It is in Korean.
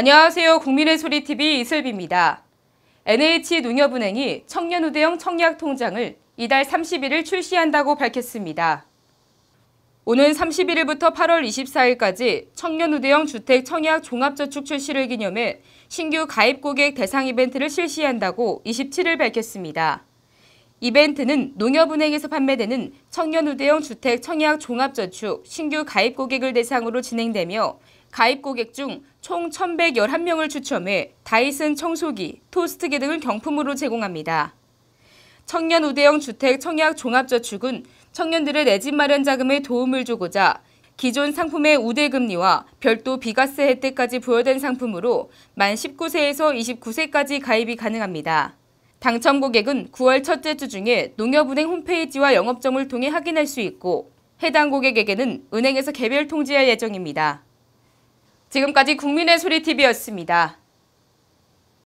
안녕하세요. 국민의 소리 TV 이슬비입니다. NH농협은행이 청년우대형 청약통장을 이달 31일 출시한다고 밝혔습니다. 오는 31일부터 8월 24일까지 청년우대형 주택 청약 종합저축 출시를 기념해 신규 가입 고객 대상 이벤트를 실시한다고 27일 밝혔습니다. 이벤트는 농협은행에서 판매되는 청년우대형 주택 청약 종합저축 신규 가입 고객을 대상으로 진행되며 가입 고객 중 총 1,111명을 추첨해 다이슨 청소기, 토스트기 등을 경품으로 제공합니다. 청년 우대형 주택 청약 종합저축은 청년들의 내 집 마련 자금에 도움을 주고자 기존 상품의 우대금리와 별도 비과세 혜택까지 부여된 상품으로 만 19세에서 29세까지 가입이 가능합니다. 당첨 고객은 9월 첫째 주 중에 농협은행 홈페이지와 영업점을 통해 확인할 수 있고 해당 고객에게는 은행에서 개별 통지할 예정입니다. 지금까지 국민의 소리 TV였습니다.